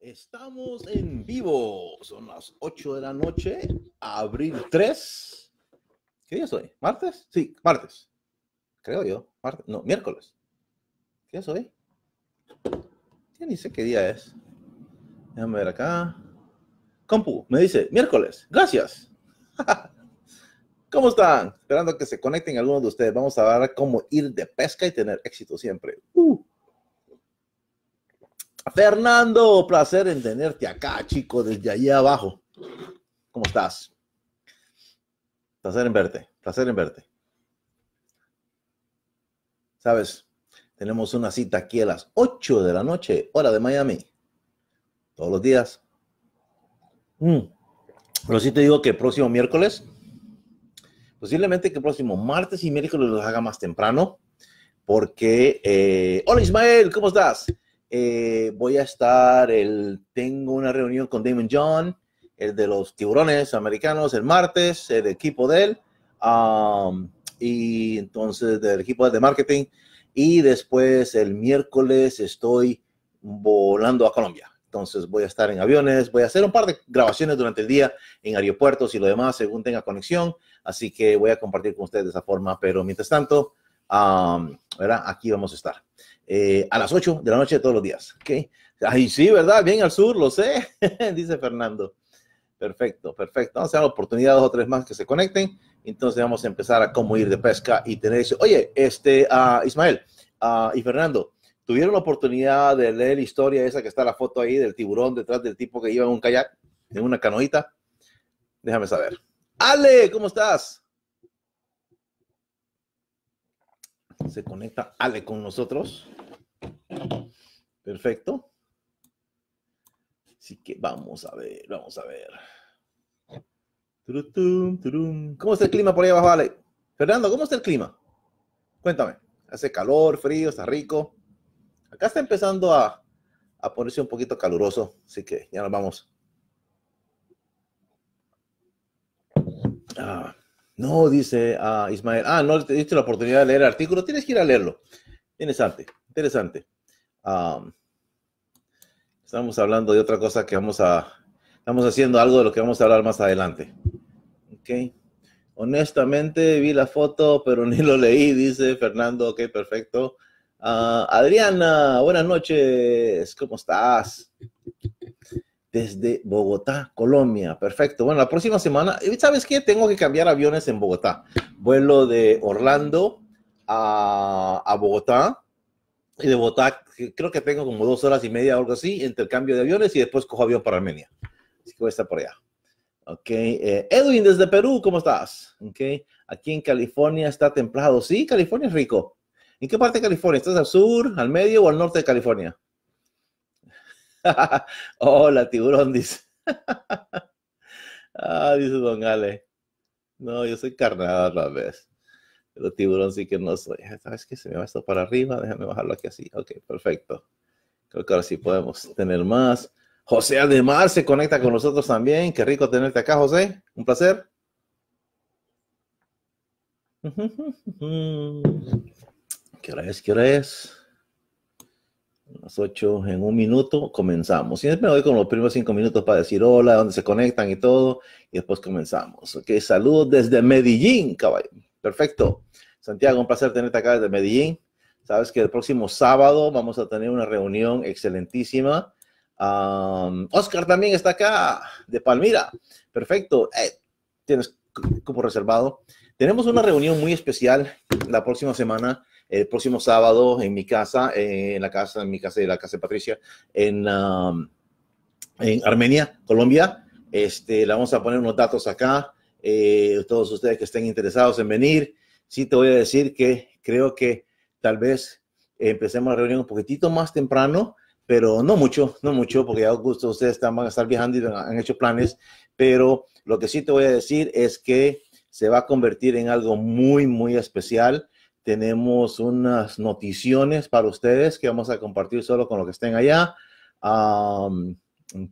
Estamos en vivo. Son las 8 de la noche, abril 3. ¿Qué día es hoy? ¿Martes? Sí, martes. Creo yo. Martes. No, miércoles. ¿Qué día es hoy? Ya ni sé qué día es. Déjame ver acá. Compu, me dice, miércoles. Gracias. ¿Cómo están? Esperando que se conecten algunos de ustedes. Vamos a ver cómo ir de pesca y tener éxito siempre. Uh. Fernando, placer en tenerte acá, chico, desde allá abajo. ¿Cómo estás? Placer en verte, placer en verte. Sabes, tenemos una cita aquí a las 8 de la noche, hora de Miami. Todos los días. Mm. Pero sí te digo que el próximo miércoles, posiblemente que el próximo martes y miércoles los haga más temprano, porque... Eh, hola Ismael, ¿cómo estás? Eh, voy a estar, el, tengo una reunión con Damon John, el de los tiburones americanos, el martes, el equipo de él, um, y entonces del equipo de marketing. Y después el miércoles estoy volando a Colombia. Entonces voy a estar en aviones, voy a hacer un par de grabaciones durante el día en aeropuertos y lo demás según tenga conexión. Así que voy a compartir con ustedes de esa forma. Pero mientras tanto, um, aquí vamos a estar. Eh, a las 8 de la noche todos los días. ¿okay? Ay, sí, ¿verdad? Bien al sur, lo sé, dice Fernando. Perfecto, perfecto. Vamos a dar dos o tres más que se conecten. Entonces vamos a empezar a cómo ir de pesca y tener eso. Oye, este, ah, Ismael ah, y Fernando, ¿tuvieron la oportunidad de leer la historia esa que está la foto ahí del tiburón detrás del tipo que iba en un kayak, en una canoita? Déjame saber. Ale, ¿cómo estás? se conecta Ale con nosotros. Perfecto. Así que vamos a ver, vamos a ver. ¿Cómo está el clima por ahí abajo, Ale? Fernando, ¿cómo está el clima? Cuéntame. Hace calor, frío, está rico. Acá está empezando a, ponerse un poquito caluroso, así que ya nos vamos. Ah. No, dice uh, Ismael. Ah, no te diste la oportunidad de leer el artículo. Tienes que ir a leerlo. Interesante, interesante. estamos hablando de otra cosa que vamos a. Estamos haciendo algo de lo que vamos a hablar más adelante. Ok. Honestamente, vi la foto, pero ni lo leí, dice Fernando. Ok, perfecto. Ah, Adriana, buenas noches. ¿Cómo estás? desde Bogotá, Colombia. Perfecto. Bueno, la próxima semana, eh, ¿sabes qué? Tengo que cambiar aviones en Bogotá. Vuelo de Orlando a, a Bogotá. Y de Bogotá creo que tengo como dos horas y media o algo así, cambio de aviones y después cojo avión para Armenia. Así que voy a estar por allá. Ok. Eh, Edwin, desde Perú, ¿cómo estás? Ok. Aquí en California está templado. Sí, California es rico. ¿En qué parte de California? ¿Estás al sur, al medio o al norte de California? Hola, tiburón, dice. ah, dice Don Ale. No, yo soy carnada otra vez. Pero tiburón sí que no soy. ¿Sabes que Se me va esto para arriba. Déjame bajarlo aquí así. Ok, perfecto. Creo que ahora sí podemos tener más. José además se conecta con nosotros también. Qué rico tenerte acá, José. Un placer. ¿Qué hora es? ¿Qué hora es? Las ocho en un minuto comenzamos. Siempre me voy con los primeros cinco minutos para decir hola, dónde se conectan y todo, y después comenzamos. Ok, saludos desde Medellín, caballero. Perfecto. Santiago, un placer tenerte acá desde Medellín. Sabes que el próximo sábado vamos a tener una reunión excelentísima. Oscar también está acá, de Palmira. Perfecto. Eh, tienes cupo reservado. Tenemos una reunión muy especial la próxima semana el próximo sábado en mi casa, eh, en la casa, en mi casa, de la casa de Patricia, um, en, Armenia, Colombia. Este, le vamos a poner unos datos acá. Eh, todos ustedes que estén interesados en venir, sí te voy a decir que creo que tal vez empecemos la reunión un poquitito más temprano, pero no mucho, no mucho, porque ya gusto ustedes están, van a estar viajando y han hecho planes, pero lo que sí te voy a decir es que se va a convertir en algo muy, muy especial tenemos unas noticiones para ustedes que vamos a compartir solo con los que estén allá.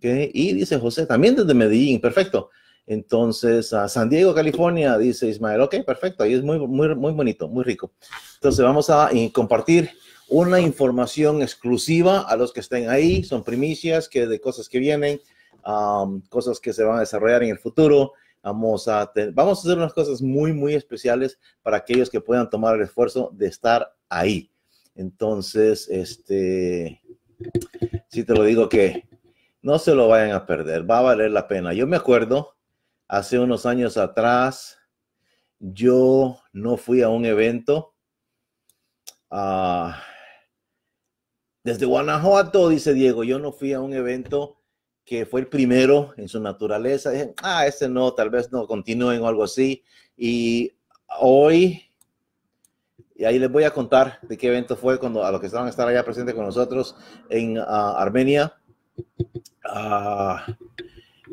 Y dice José, también desde Medellín, perfecto. Entonces, a San Diego, California, dice Ismael, ok, perfecto, ahí es muy, muy, muy bonito, muy rico. Entonces, vamos a eh, compartir una información exclusiva a los que estén ahí, son primicias que de cosas que vienen, cosas que se van a desarrollar en el futuro. Vamos a, hacer unas cosas muy, muy especiales para aquellos que puedan tomar el esfuerzo de estar ahí. Entonces, este, si te lo digo que no se lo vayan a perder, va a valer la pena. Yo me acuerdo, hace unos años atrás, yo no fui a un evento. Ah, desde Guanajuato, dice Diego, yo no fui a un evento que fue el primero en su naturaleza. ah, ese no, tal vez no, continúen o algo así. Y hoy, y ahí les voy a contar de qué evento fue cuando, a los que estaban estar allá presentes con nosotros en ah, Armenia. Ah,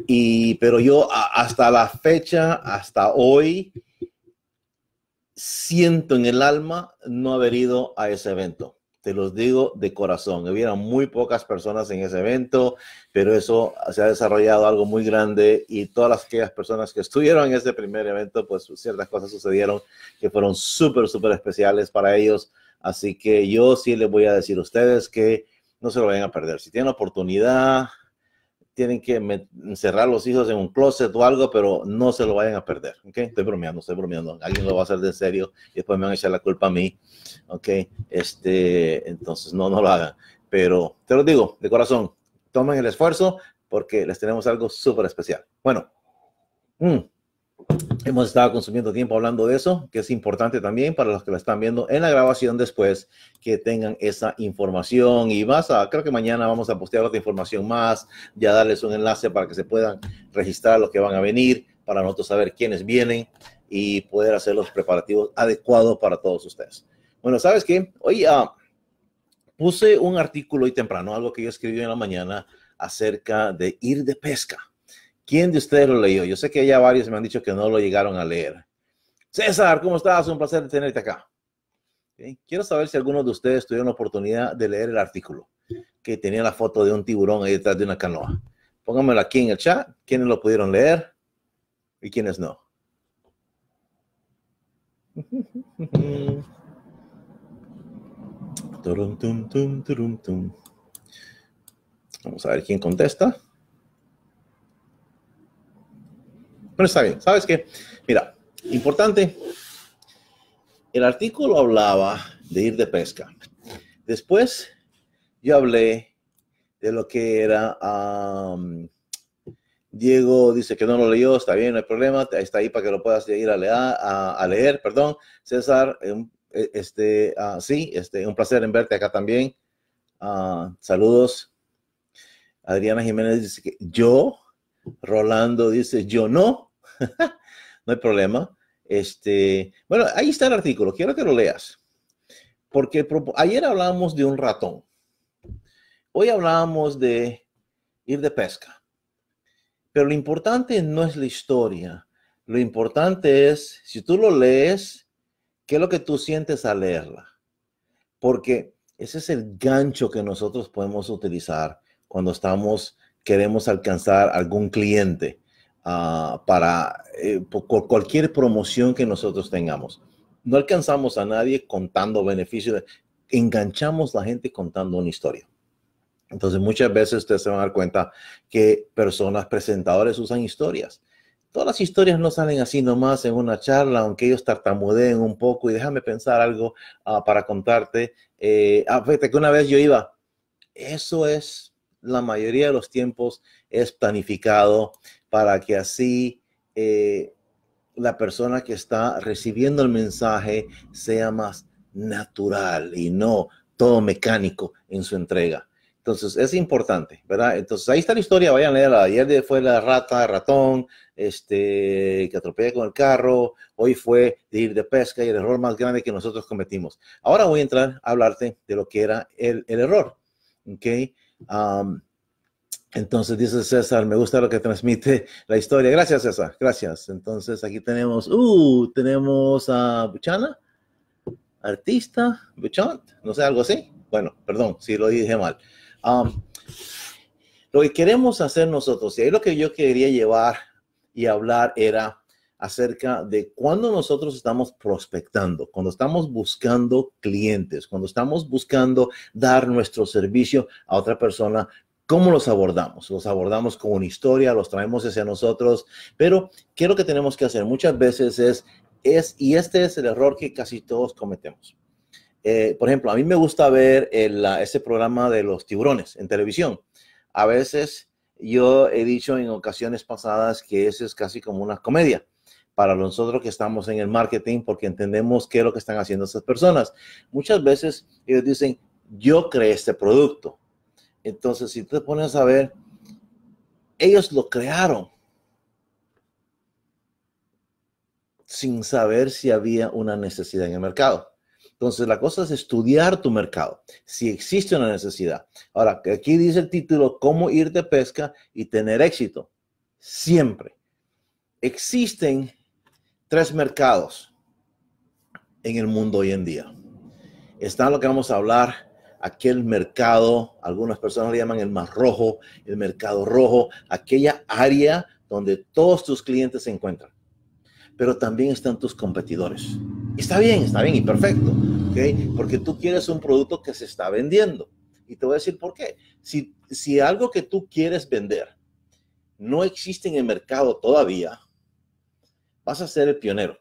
y, pero yo hasta la fecha, hasta hoy, siento en el alma no haber ido a ese evento te los digo de corazón. Hubieron muy pocas personas en ese evento, pero eso se ha desarrollado algo muy grande y todas las, aquellas personas que estuvieron en ese primer evento, pues ciertas cosas sucedieron que fueron súper, súper especiales para ellos. Así que yo sí les voy a decir a ustedes que no se lo vayan a perder. Si tienen oportunidad, tienen que encerrar los hijos en un closet o algo, pero no se lo vayan a perder. okay Estoy bromeando, estoy bromeando. Alguien lo va a hacer de serio y después me van a echar la culpa a mí. ¿ok? Este, entonces, no, no lo hagan. Pero te lo digo de corazón, tomen el esfuerzo porque les tenemos algo súper especial. Bueno. Mm, Hemos estado consumiendo tiempo hablando de eso, que es importante también para los que la están viendo en la grabación después, que tengan esa información y más. A, ah, creo que mañana vamos a postear otra información más, ya darles un enlace para que se puedan registrar los que van a venir, para nosotros saber quiénes vienen y poder hacer los preparativos adecuados para todos ustedes. Bueno, ¿sabes qué? Hoy ah, puse un artículo hoy temprano, algo que yo escribí en la mañana acerca de ir de pesca ¿Quién de ustedes lo leyó? Yo sé que ya varios me han dicho que no lo llegaron a leer. César, ¿cómo estás? Un placer tenerte acá. Quiero saber si alguno de ustedes tuvieron la oportunidad de leer el artículo que tenía la foto de un tiburón ahí detrás de una canoa. Póngamelo aquí en el chat, quiénes lo pudieron leer y quiénes no. Vamos a ver quién contesta. está bien. ¿Sabes que Mira, importante. El artículo hablaba de ir de pesca. Después yo hablé de lo que era... Diego dice que no lo leyó, está bien, no hay problema, está ahí para que lo puedas ir a leer, leer perdón. César, eh, eh, este, ah, sí, este, un placer en verte acá también. Ah, saludos. Adriana Jiménez dice que yo, Rolando dice yo no, no hay problema. Este, bueno, ahí está el artículo, quiero que lo leas. Porque ayer hablábamos de un ratón. Hoy hablábamos de ir de pesca. Pero lo importante no es la historia. Lo importante es, si tú lo lees, qué es lo que tú sientes al leerla. Porque ese es el gancho que nosotros podemos utilizar cuando estamos, queremos alcanzar algún cliente Ah, para eh, por cualquier promoción que nosotros tengamos. No alcanzamos a nadie contando beneficios, enganchamos a la gente contando una historia. Entonces muchas veces ustedes se van a dar cuenta que personas presentadores usan historias. Todas las historias no salen así nomás en una charla, aunque ellos tartamudeen un poco y déjame pensar algo ah, para contarte. Eh, ah, fíjate que una vez yo iba, eso es la mayoría de los tiempos es planificado para que así eh, la persona que está recibiendo el mensaje sea más natural y no todo mecánico en su entrega. Entonces, es importante, ¿verdad? Entonces, ahí está la historia, vayan a leerla. Ayer fue la rata, ratón, este, que atropellé con el carro. Hoy fue de ir de pesca y el error más grande que nosotros cometimos. Ahora voy a entrar a hablarte de lo que era el, el error, ¿ok? entonces dice César, me gusta lo que transmite la historia. Gracias, César. Gracias. Entonces aquí tenemos, uh, tenemos a Buchana, artista, Buchant, no sé, algo así. Bueno, perdón si lo dije mal. lo que queremos hacer nosotros, y ahí lo que yo quería llevar y hablar era acerca de cuando nosotros estamos prospectando, cuando estamos buscando clientes, cuando estamos buscando dar nuestro servicio a otra persona, ¿Cómo los abordamos? Los abordamos con una historia, los traemos hacia nosotros, pero ¿qué es lo que tenemos que hacer? Muchas veces es, es y este es el error que casi todos cometemos. Eh, por ejemplo, a mí me gusta ver el, ese programa de los tiburones en televisión. A veces yo he dicho en ocasiones pasadas que ese es casi como una comedia para nosotros que estamos en el marketing porque entendemos qué es lo que están haciendo esas personas. Muchas veces ellos dicen, yo creé este producto. Entonces, si te pones a ver, ellos lo crearon sin saber si había una necesidad en el mercado. Entonces, la cosa es estudiar tu mercado, si existe una necesidad. Ahora, aquí dice el título, cómo ir de pesca y tener éxito. Siempre. Existen tres mercados en el mundo hoy en día. Está lo que vamos a hablar, aquel mercado, algunas personas le llaman el más rojo, el mercado rojo, aquella área donde todos tus clientes se encuentran. Pero también están tus competidores. está bien, está bien y perfecto, Porque tú quieres un producto que se está vendiendo. Y te voy a decir por qué. Si, si algo que tú quieres vender no existe en el mercado todavía, vas a ser el pionero.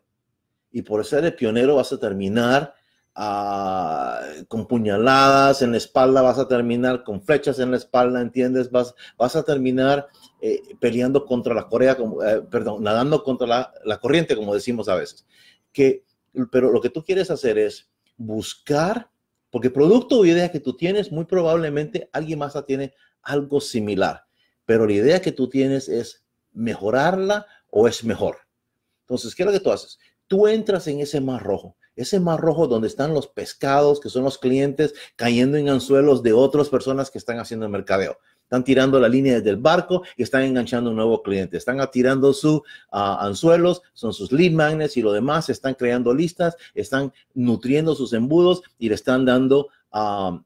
Y por ser el pionero vas a terminar ah, con puñaladas en la espalda, vas a terminar con flechas en la espalda, ¿entiendes? Vas, vas a terminar eh, peleando contra la Corea, eh, perdón, nadando contra la, corriente, como decimos a veces. Que, pero lo que tú quieres hacer es buscar, porque producto o idea que tú tienes, muy probablemente alguien más la tiene algo similar. Pero la idea que tú tienes es mejorarla o es mejor. Entonces, ¿qué es lo que tú haces? Tú entras en ese mar rojo, ese mar rojo donde están los pescados, que son los clientes, cayendo en anzuelos de otras personas que están haciendo el mercadeo. Están tirando la línea desde el barco y están enganchando un nuevo cliente. Están atirando sus ah, anzuelos, son sus lead magnets y lo demás. Están creando listas, están nutriendo sus embudos y le están dando ah,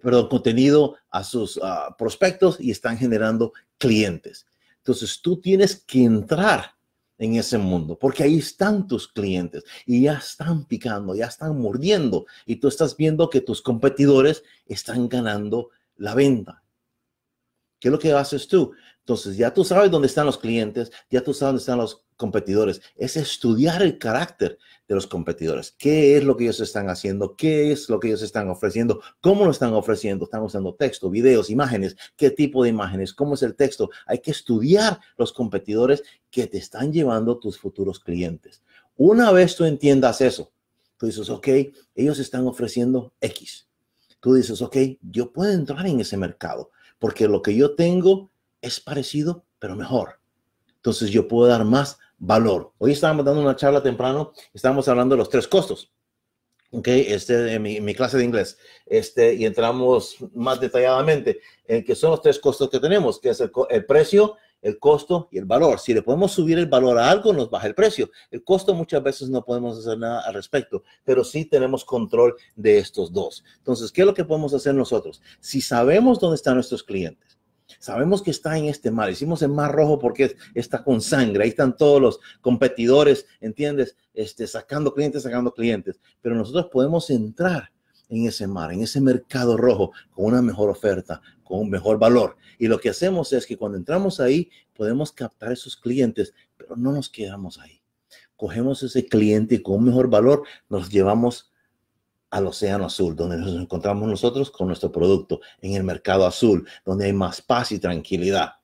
perdón, contenido a sus ah, prospectos y están generando clientes. Entonces tú tienes que entrar en ese mundo, porque ahí están tus clientes y ya están picando, ya están mordiendo y tú estás viendo que tus competidores están ganando la venta. ¿Qué es lo que haces tú? Entonces, ya tú sabes dónde están los clientes, ya tú sabes dónde están los competidores. Es estudiar el carácter de los competidores. ¿Qué es lo que ellos están haciendo? ¿Qué es lo que ellos están ofreciendo? ¿Cómo lo están ofreciendo? ¿Están usando texto, videos, imágenes? ¿Qué tipo de imágenes? ¿Cómo es el texto? Hay que estudiar los competidores que te están llevando tus futuros clientes. Una vez tú entiendas eso, tú dices, ok, ellos están ofreciendo X. Tú dices, ok, yo puedo entrar en ese mercado porque lo que yo tengo es parecido, pero mejor. Entonces yo puedo dar más valor. Hoy estábamos dando una charla temprano, estábamos hablando de los tres costos. Ok, este, en mi, clase de inglés, este, y entramos más detalladamente en que son los tres costos que tenemos, que es el precio, el costo y el valor. Si le podemos subir el valor a algo, nos baja el precio. El costo muchas veces no podemos hacer nada al respecto, pero sí tenemos control de estos dos. Entonces, ¿qué es lo que podemos hacer nosotros? Si sabemos dónde están nuestros clientes, Sabemos que está en este mar, hicimos el mar rojo porque está con sangre, ahí están todos los competidores, ¿entiendes? Este, sacando clientes, sacando clientes, pero nosotros podemos entrar en ese mar, en ese mercado rojo, con una mejor oferta, con un mejor valor. Y lo que hacemos es que cuando entramos ahí, podemos captar esos clientes, pero no nos quedamos ahí. Cogemos ese cliente con un mejor valor, nos llevamos al Océano Azul, donde nos encontramos nosotros con nuestro producto, en el mercado azul, donde hay más paz y tranquilidad.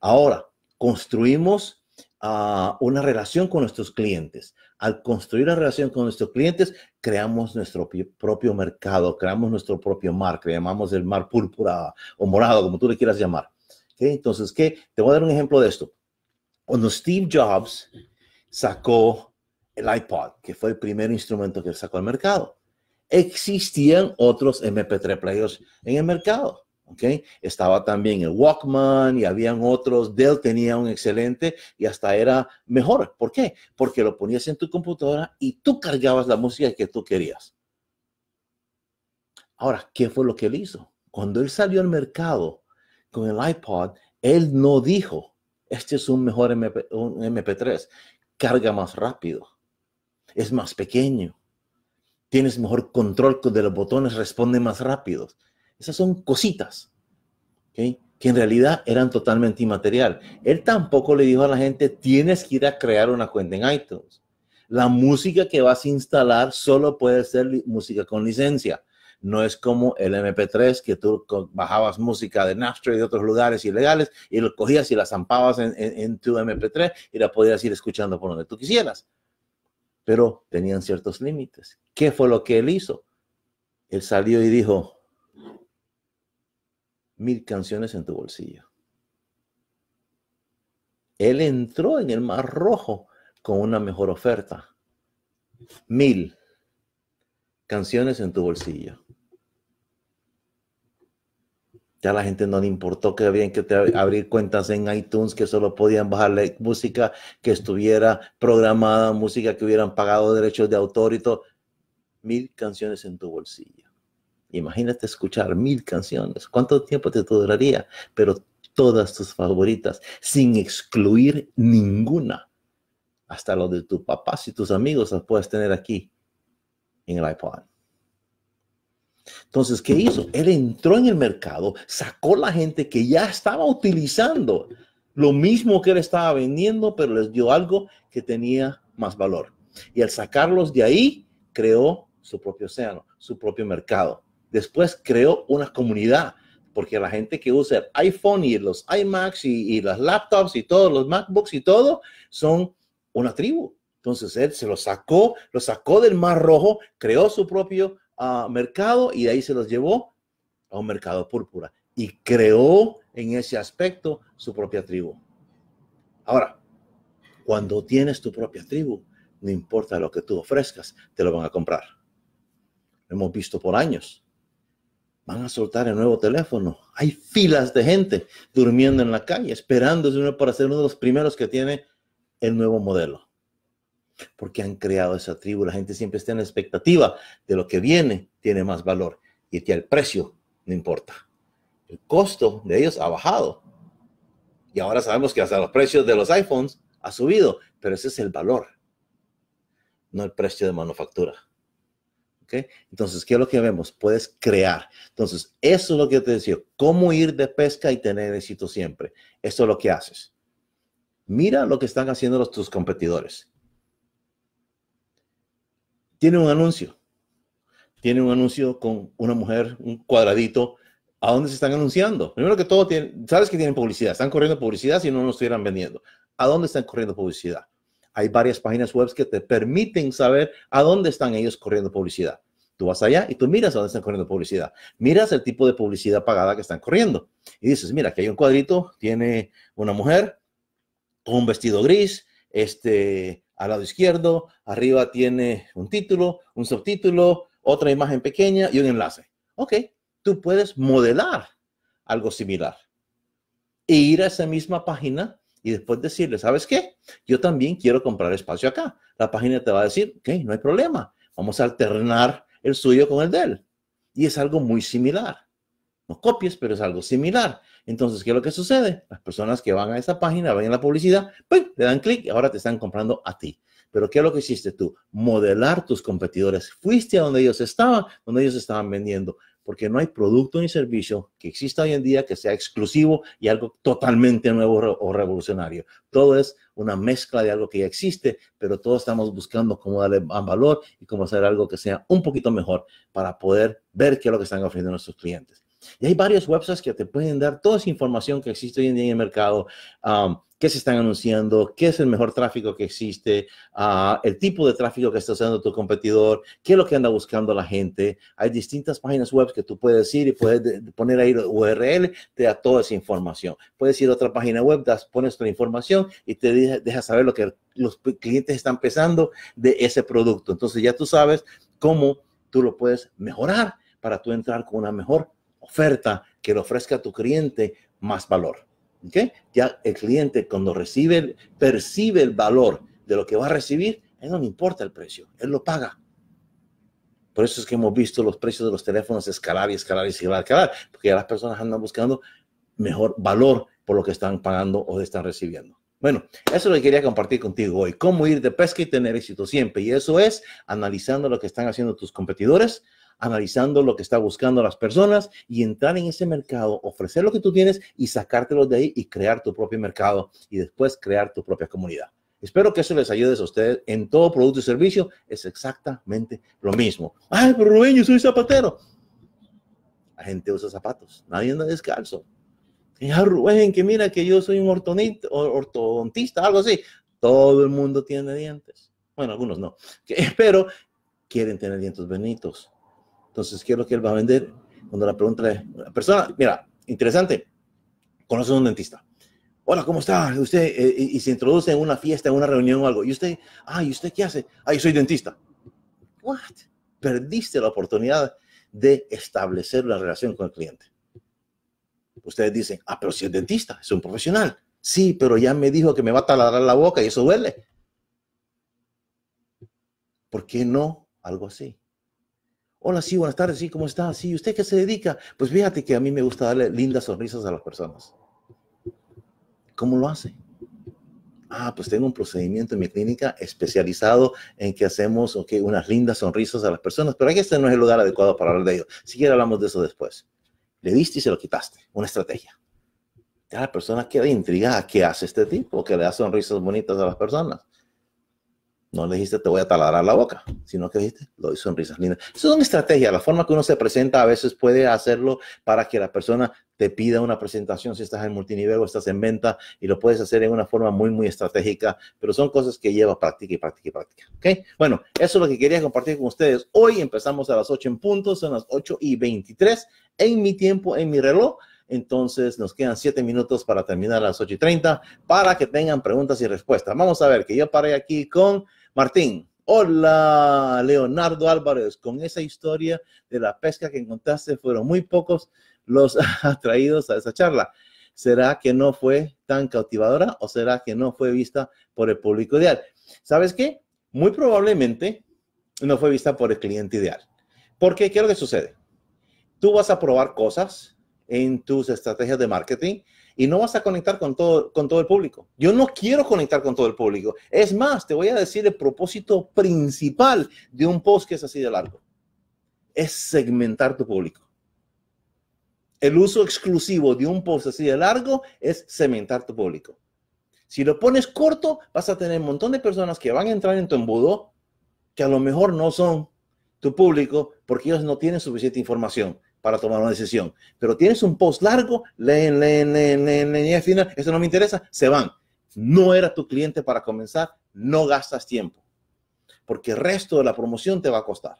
Ahora, construimos a ah, una relación con nuestros clientes. Al construir la relación con nuestros clientes, creamos nuestro propio mercado, creamos nuestro propio mar, que llamamos el mar púrpura o morado, como tú le quieras llamar. Entonces, ¿qué? Te voy a dar un ejemplo de esto. Cuando Steve Jobs sacó el iPod, que fue el primer instrumento que sacó al mercado, existían otros MP3 players en el mercado. Estaba también el Walkman y habían otros. Dell tenía un excelente y hasta era mejor. ¿Por qué? Porque lo ponías en tu computadora y tú cargabas la música que tú querías. Ahora, ¿qué fue lo que él hizo? Cuando él salió al mercado con el iPod, él no dijo, este es un mejor MP, MP3, carga más rápido, es más pequeño, tienes mejor control de los botones, responde más rápido. Esas son cositas que en realidad eran totalmente inmaterial. Él tampoco le dijo a la gente, tienes que ir a crear una cuenta en iTunes. La música que vas a instalar solo puede ser música con licencia. No es como el MP3 que tú bajabas música de Napster y de otros lugares ilegales y lo cogías y la zampabas en tu MP3 y la podías ir escuchando por donde tú quisieras pero tenían ciertos límites. ¿Qué fue lo que él hizo? Él salió y dijo, mil canciones en tu bolsillo. Él entró en el mar rojo con una mejor oferta. Mil canciones en tu bolsillo. Ya la gente no le importó que habían que abrir cuentas en iTunes, que solo podían bajarle música que estuviera programada, música que hubieran pagado derechos de autor y todo. Mil canciones en tu bolsillo. Imagínate escuchar mil canciones. ¿Cuánto tiempo te duraría? Pero todas tus favoritas, sin excluir ninguna. Hasta lo de tus papás y tus amigos las puedes tener aquí en el iPod. Entonces, ¿qué hizo? Él entró en el mercado, sacó la gente que ya estaba utilizando lo mismo que él estaba vendiendo, pero les dio algo que tenía más valor. Y al sacarlos de ahí, creó su propio océano, su propio mercado. Después creó una comunidad, porque la gente que usa el iPhone y los iMacs y, las laptops y todos los MacBooks y todo, son una tribu. Entonces él se lo sacó, lo sacó del Mar Rojo, creó su propio mercado y de ahí se los llevó a un mercado púrpura y creó en ese aspecto su propia tribu. Ahora, cuando tienes tu propia tribu, no importa lo que tú ofrezcas, te lo van a comprar. hemos visto por años. Van a soltar el nuevo teléfono. Hay filas de gente durmiendo en la calle, esperando para ser uno de los primeros que tiene el nuevo modelo porque han creado esa tribu. La gente siempre está en la expectativa de lo que viene tiene más valor y que el precio no importa. El costo de ellos ha bajado. Y ahora sabemos que hasta los precios de los iPhones ha subido, pero ese es el valor, no el precio de manufactura. ¿Okay? Entonces, ¿qué es lo que vemos? Puedes crear. Entonces, eso es lo que te decía, cómo ir de pesca y tener éxito siempre. Eso es lo que haces. Mira lo que están haciendo los, tus competidores tiene un anuncio. Tiene un anuncio con una mujer, un cuadradito. ¿A dónde se están anunciando? Primero que todo, sabes que tienen publicidad. Están corriendo publicidad si no nos estuvieran vendiendo. ¿A dónde están corriendo publicidad? Hay varias páginas web que te permiten saber a dónde están ellos corriendo publicidad. Tú vas allá y tú miras a dónde están corriendo publicidad. Miras el tipo de publicidad pagada que están corriendo. Y dices, mira, aquí hay un cuadrito, tiene una mujer con un vestido gris, este, al lado izquierdo, arriba tiene un título, un subtítulo, otra imagen pequeña y un enlace. Ok, tú puedes modelar algo similar e ir a esa misma página y después decirle, ¿sabes qué? Yo también quiero comprar espacio acá. La página te va a decir, ok, no hay problema, vamos a alternar el suyo con el de él. Y es algo muy similar. No copies, pero es algo similar. Entonces, ¿qué es lo que sucede? Las personas que van a esa página, ven la publicidad, ¡pum! le dan clic y ahora te están comprando a ti. Pero ¿qué es lo que hiciste tú? Modelar tus competidores. Fuiste a donde ellos estaban, donde ellos estaban vendiendo. Porque no hay producto ni servicio que exista hoy en día que sea exclusivo y algo totalmente nuevo o revolucionario. Todo es una mezcla de algo que ya existe, pero todos estamos buscando cómo darle más valor y cómo hacer algo que sea un poquito mejor para poder ver qué es lo que están ofreciendo nuestros clientes. Y hay varios websites que te pueden dar toda esa información que existe hoy en día en el mercado, qué se están anunciando, qué es el mejor tráfico que existe, ah, el tipo de tráfico que está usando tu competidor, qué es lo que anda buscando la gente. Hay distintas páginas web que tú puedes ir y puedes poner ahí URL, te da toda esa información. Puedes ir a otra página web, das, pones tu información y te deja, deja saber lo que los clientes están pensando de ese producto. Entonces ya tú sabes cómo tú lo puedes mejorar para tú entrar con una mejor oferta que le ofrezca a tu cliente más valor. ¿okay? Ya el cliente cuando recibe, percibe el valor de lo que va a recibir, a él no le importa el precio, él lo paga. Por eso es que hemos visto los precios de los teléfonos escalar y escalar y escalar, escalar porque ya las personas andan buscando mejor valor por lo que están pagando o están recibiendo. Bueno, eso es lo que quería compartir contigo hoy. Cómo ir de pesca y tener éxito siempre. Y eso es analizando lo que están haciendo tus competidores, analizando lo que está buscando las personas y entrar en ese mercado, ofrecer lo que tú tienes y sacártelo de ahí y crear tu propio mercado y después crear tu propia comunidad. Espero que eso les ayude a ustedes en todo producto y servicio. Es exactamente lo mismo. Ay, pero Rubén, yo soy zapatero. La gente usa zapatos, nadie anda descalzo. Ya ah, Rubén, que mira que yo soy un ortodontista, algo así. Todo el mundo tiene dientes. Bueno, algunos no. Pero quieren tener dientes bonitos entonces, ¿qué es lo que él va a vender? Cuando la pregunta es, la persona, mira, interesante, conoce a un dentista. Hola, ¿cómo está? Usted, eh, y, se introduce en una fiesta, en una reunión o algo. Y usted, ay, ¿y ¿usted qué hace? Ay, soy dentista. What? Perdiste la oportunidad de establecer la relación con el cliente. Ustedes dicen, ah, pero si es dentista, es un profesional. Sí, pero ya me dijo que me va a taladrar la boca y eso duele. ¿Por qué no algo así? Hola, sí, buenas tardes, sí, ¿cómo está? Sí, ¿usted qué se dedica? Pues fíjate que a mí me gusta darle lindas sonrisas a las personas. ¿Cómo lo hace? Ah, pues tengo un procedimiento en mi clínica especializado en que hacemos que unas lindas sonrisas a las personas, pero aquí este no es el lugar adecuado para hablar de ello. Siquiera hablamos de eso después. Le diste y se lo quitaste. Una estrategia. Ya la persona queda intrigada. ¿Qué hace este tipo? Que le da sonrisas bonitas a las personas. No le dijiste te voy a taladrar la boca, sino que dijiste lo doy sonrisas lindas. Eso es una estrategia. La forma que uno se presenta a veces puede hacerlo para que la persona te pida una presentación si estás en multinivel o estás en venta y lo puedes hacer en una forma muy, muy estratégica. Pero son cosas que lleva práctica y práctica y práctica. ¿Ok? Bueno, eso es lo que quería compartir con ustedes. Hoy empezamos a las 8 en punto, son las 8 y 23 en mi tiempo, en mi reloj. Entonces nos quedan 7 minutos para terminar a las 8 y 30 para que tengan preguntas y respuestas. Vamos a ver que yo paré aquí con Martín, hola Leonardo Álvarez, con esa historia de la pesca que encontraste, fueron muy pocos los atraídos a esa charla. ¿Será que no fue tan cautivadora o será que no fue vista por el público ideal? ¿Sabes qué? Muy probablemente no fue vista por el cliente ideal. Porque, ¿qué es lo que sucede? Tú vas a probar cosas en tus estrategias de marketing y no vas a conectar con todo, con todo el público. Yo no quiero conectar con todo el público. Es más, te voy a decir el propósito principal de un post que es así de largo. Es segmentar tu público. El uso exclusivo de un post así de largo es segmentar tu público. Si lo pones corto, vas a tener un montón de personas que van a entrar en tu embudo que a lo mejor no son tu público porque ellos no tienen suficiente información para tomar una decisión. Pero tienes un post largo, leen, leen, leen, leen, leen, y al final, eso no me interesa, se van. No era tu cliente para comenzar, no gastas tiempo, porque el resto de la promoción te va a costar.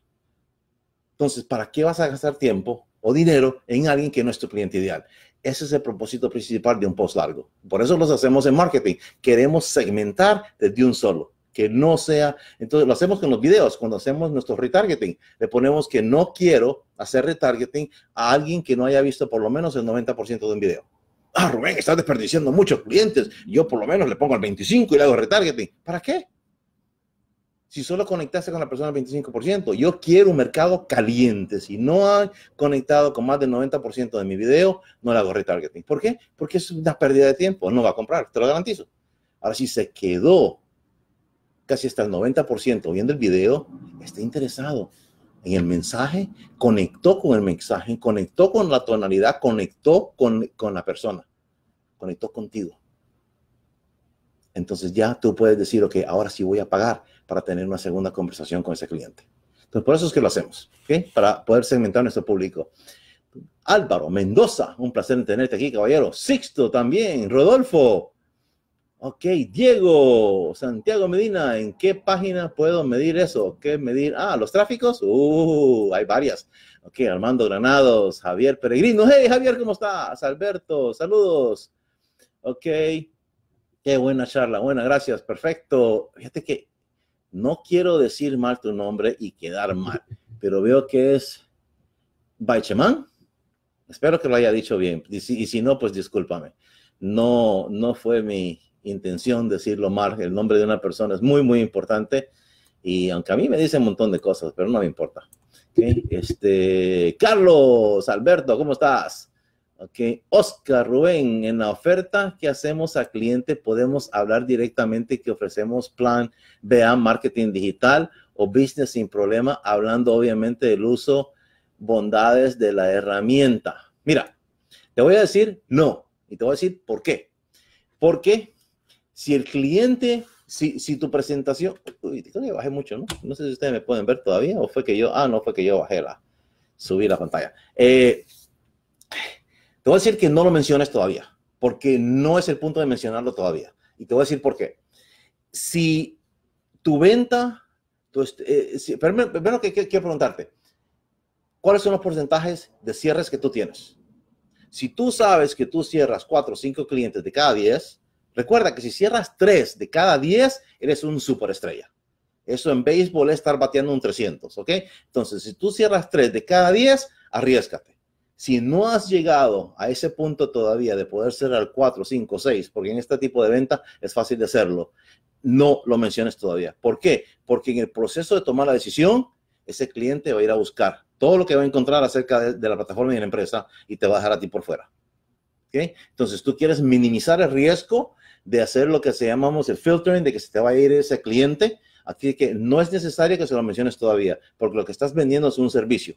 Entonces, ¿para qué vas a gastar tiempo o dinero en alguien que no es tu cliente ideal? Ese es el propósito principal de un post largo. Por eso los hacemos en marketing. Queremos segmentar desde un solo que no sea. Entonces lo hacemos con los videos, cuando hacemos nuestro retargeting, le ponemos que no quiero hacer retargeting a alguien que no haya visto por lo menos el 90% de un video. Ah, Rubén, estás desperdiciando muchos clientes. Yo por lo menos le pongo el 25 y le hago retargeting. ¿Para qué? Si solo conectaste con la persona el 25%, yo quiero un mercado caliente. Si no ha conectado con más del 90% de mi video, no le hago retargeting. ¿Por qué? Porque es una pérdida de tiempo. No va a comprar, te lo garantizo. Ahora, si se quedó casi hasta el 90% viendo el video, está interesado en el mensaje, conectó con el mensaje, conectó con la tonalidad, conectó con, con la persona, conectó contigo. Entonces ya tú puedes decir, ok, ahora sí voy a pagar para tener una segunda conversación con ese cliente. Entonces, por eso es que lo hacemos, ¿ok? Para poder segmentar nuestro público. Álvaro Mendoza, un placer tenerte aquí, caballero. Sixto también, Rodolfo, Ok, Diego, Santiago Medina, ¿en qué página puedo medir eso? ¿Qué medir? Ah, los tráficos. Uh, hay varias. Ok, Armando Granados, Javier Peregrino. Hey, Javier, ¿cómo estás? Alberto, saludos. Ok, qué buena charla. Buena, gracias. Perfecto. Fíjate que no quiero decir mal tu nombre y quedar mal, pero veo que es Baicheman. Espero que lo haya dicho bien. y si no, pues discúlpame. No, no fue mi, intención decirlo mal, el nombre de una persona es muy, muy importante. Y aunque a mí me dicen un montón de cosas, pero no me importa. Este, Carlos, Alberto, ¿cómo estás? Okay. Oscar, Rubén, en la oferta que hacemos al cliente podemos hablar directamente que ofrecemos plan BA Marketing Digital o Business sin problema, hablando obviamente del uso, bondades de la herramienta. Mira, te voy a decir no y te voy a decir por qué. Porque si el cliente, si, si tu presentación, uy, creo que bajé mucho, ¿no? No sé si ustedes me pueden ver todavía o fue que yo, ah, no, fue que yo bajé la, subí la pantalla. Eh, te voy a decir que no lo menciones todavía, porque no es el punto de mencionarlo todavía. Y te voy a decir por qué. Si tu venta, eh, primero, que, quiero preguntarte, ¿cuáles son los porcentajes de cierres que tú tienes? Si tú sabes que tú cierras cuatro o cinco clientes de cada 10, Recuerda que si cierras 3 de cada 10, eres un superestrella. Eso en béisbol es estar bateando un 300, ¿ok? Entonces, si tú cierras 3 de cada 10, arriesgate. Si no has llegado a ese punto todavía de poder cerrar 4, 5, 6, porque en este tipo de venta es fácil de hacerlo, no lo menciones todavía. ¿Por qué? Porque en el proceso de tomar la decisión, ese cliente va a ir a buscar todo lo que va a encontrar acerca de, la plataforma y de la empresa y te va a dejar a ti por fuera. ¿Ok? Entonces, tú quieres minimizar el riesgo de hacer lo que se llamamos el filtering, de que se te va a ir ese cliente. Así que no es necesario que se lo menciones todavía, porque lo que estás vendiendo es un servicio.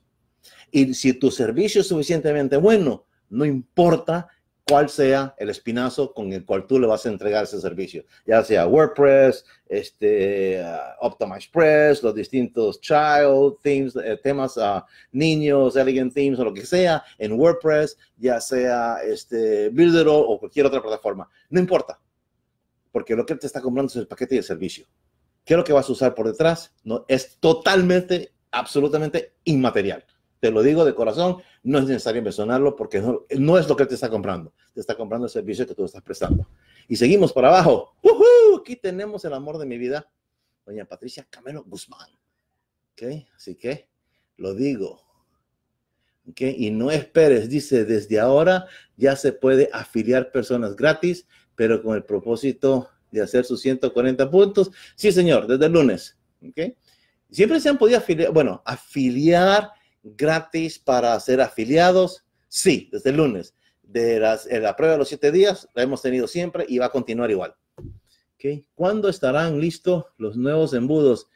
Y si tu servicio es suficientemente bueno, no importa cuál sea el espinazo con el cual tú le vas a entregar ese servicio, ya sea WordPress, este, uh, OptimizePress, los distintos child themes, eh, temas a niños, elegant themes o lo que sea en WordPress, ya sea este, Builder o cualquier otra plataforma, no importa porque lo que te está comprando es el paquete y el servicio. ¿Qué es lo que vas a usar por detrás? No, es totalmente, absolutamente inmaterial. Te lo digo de corazón, no es necesario mencionarlo porque no, es lo que él te está comprando. Te está comprando el servicio que tú estás prestando. Y seguimos para abajo. Aquí tenemos el amor de mi vida, doña Patricia Camelo Guzmán. ¿Okay? Así que lo digo. ¿Okay? Y no esperes, dice, desde ahora ya se puede afiliar personas gratis pero con el propósito de hacer sus 140 puntos. Sí, señor, desde el lunes. ¿okay? Siempre se han podido afiliar, bueno, afiliar gratis para ser afiliados. Sí, desde el lunes. De la prueba de los siete días la hemos tenido siempre y va a continuar igual. ¿Okay? ¿Cuándo estarán listos los nuevos embudos?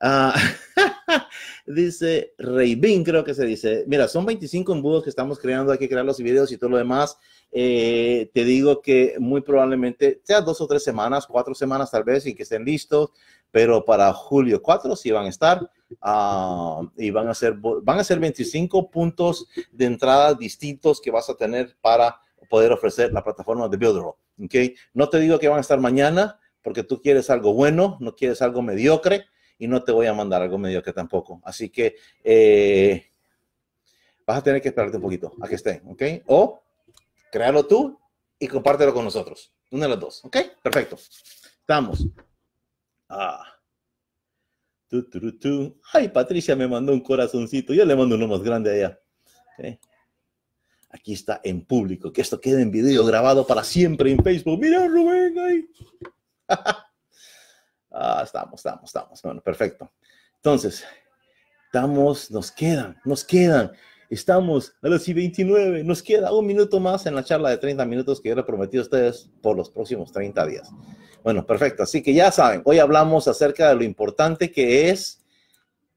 Ah, dice bing creo que se dice. Mira, son 25 embudos que estamos creando, hay que crear los videos y todo lo demás. Eh, te digo que muy probablemente sea dos o tres semanas, cuatro semanas tal vez, y que estén listos, pero para julio 4 sí van a estar ah, y van a, ser, van a ser 25 puntos de entrada distintos que vas a tener para poder ofrecer la plataforma de Builderall. ok, No te digo que van a estar mañana, porque tú quieres algo bueno, no quieres algo mediocre, y no te voy a mandar algo que tampoco. Así que eh, vas a tener que esperarte un poquito a que esté, ¿ok? O créalo tú y compártelo con nosotros. Una de las dos, ¿ok? Perfecto. Estamos. Ah. Ay, Patricia me mandó un corazoncito. Yo le mando uno más grande allá. Aquí está en público. Que esto quede en video grabado para siempre en Facebook. Mira, Rubén, ahí. Ah, estamos, estamos, estamos. Bueno, perfecto. Entonces, estamos, nos quedan, nos quedan. Estamos a las 29, nos queda un minuto más en la charla de 30 minutos que yo le prometí a ustedes por los próximos 30 días. Bueno, perfecto. Así que ya saben, hoy hablamos acerca de lo importante que es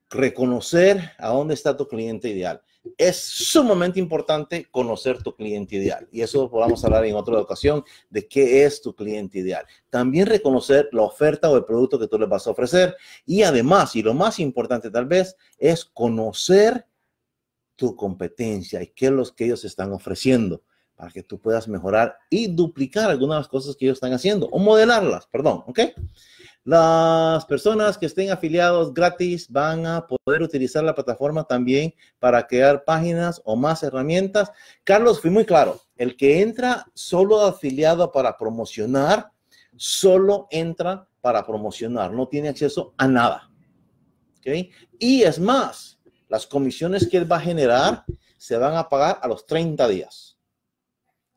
reconocer a dónde está tu cliente ideal es sumamente importante conocer tu cliente ideal. Y eso podamos hablar en otra ocasión de qué es tu cliente ideal. También reconocer la oferta o el producto que tú le vas a ofrecer. Y además, y lo más importante tal vez, es conocer tu competencia y qué es lo que ellos están ofreciendo para que tú puedas mejorar y duplicar algunas de las cosas que ellos están haciendo o modelarlas, perdón, ¿ok? Las personas que estén afiliados gratis van a poder utilizar la plataforma también para crear páginas o más herramientas. Carlos, fui muy claro, el que entra solo afiliado para promocionar, solo entra para promocionar, no tiene acceso a nada. ¿ok? Y es más, las comisiones que él va a generar se van a pagar a los 30 días.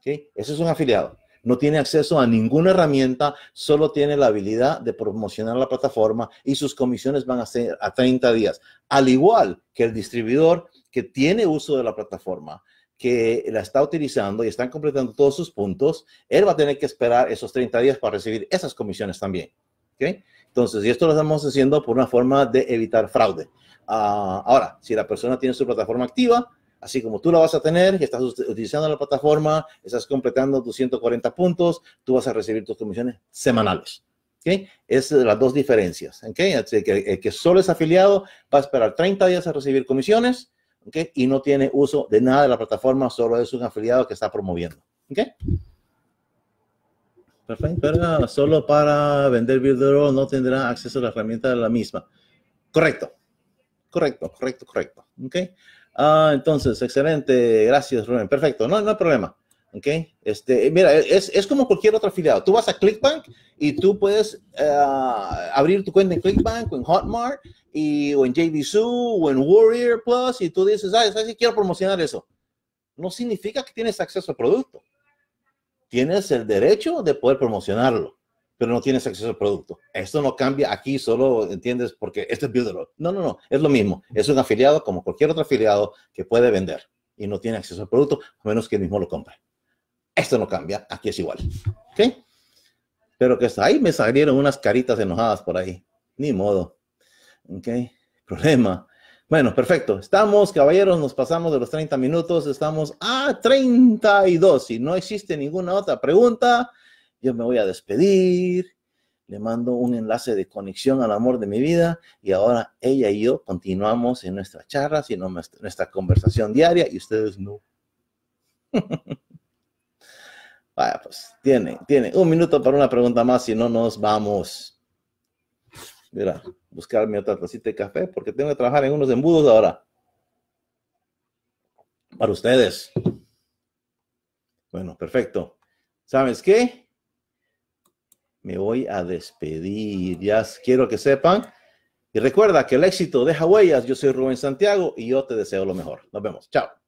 Ese es un afiliado. No tiene acceso a ninguna herramienta, solo tiene la habilidad de promocionar la plataforma y sus comisiones van a ser a 30 días. Al igual que el distribuidor que tiene uso de la plataforma, que la está utilizando y están completando todos sus puntos, él va a tener que esperar esos 30 días para recibir esas comisiones también. Entonces, y esto lo estamos haciendo por una forma de evitar fraude. Ah, ahora, si la persona tiene su plataforma activa, Así como tú la vas a tener y estás utilizando la plataforma, estás completando tus 140 puntos, tú vas a recibir tus comisiones semanales. ¿Okay? Es las dos diferencias. ¿okay? El que, el que solo es afiliado va a esperar 30 días a recibir comisiones ¿okay? y no tiene uso de nada de la plataforma, solo es un afiliado que está promoviendo. ¿okay? Perfecto, pero solo para vender video no tendrá acceso a la herramienta de la misma. Correcto, correcto, correcto, correcto. ¿okay? Ah, entonces, excelente, gracias Rubén, perfecto, no, no hay problema. ¿ok? Este, mira, es, como cualquier otro afiliado. Tú vas a ClickBank y tú puedes ah, abrir tu cuenta en ClickBank o en Hotmart y, o en JVZoo o en Warrior Plus y tú dices, ah, ¿sabes quiero promocionar eso? No significa que tienes acceso al producto. Tienes el derecho de poder promocionarlo pero no tienes acceso al producto. Esto no cambia aquí, solo entiendes porque este es No, no, no, es lo mismo. Es un afiliado como cualquier otro afiliado que puede vender y no tiene acceso al producto a menos que él mismo lo compre. Esto no cambia, aquí es igual. ¿Ok? Pero que ahí me salieron unas caritas enojadas por ahí. Ni modo. ¿Ok? Problema. Bueno, perfecto. Estamos, caballeros, nos pasamos de los 30 minutos. Estamos a 32. Si no existe ninguna otra pregunta, yo me voy a despedir, le mando un enlace de conexión al amor de mi vida y ahora ella y yo continuamos en nuestra charla, y en nuestra conversación diaria y ustedes no. Vaya, pues tiene, tiene un minuto para una pregunta más, si no nos vamos. Mira, buscarme otra tacita de café porque tengo que trabajar en unos embudos ahora. Para ustedes. Bueno, perfecto. ¿Sabes qué? me voy a despedir. Ya quiero que sepan. Y recuerda que el éxito deja huellas. Yo soy Rubén Santiago y yo te deseo lo mejor. Nos vemos. Chao.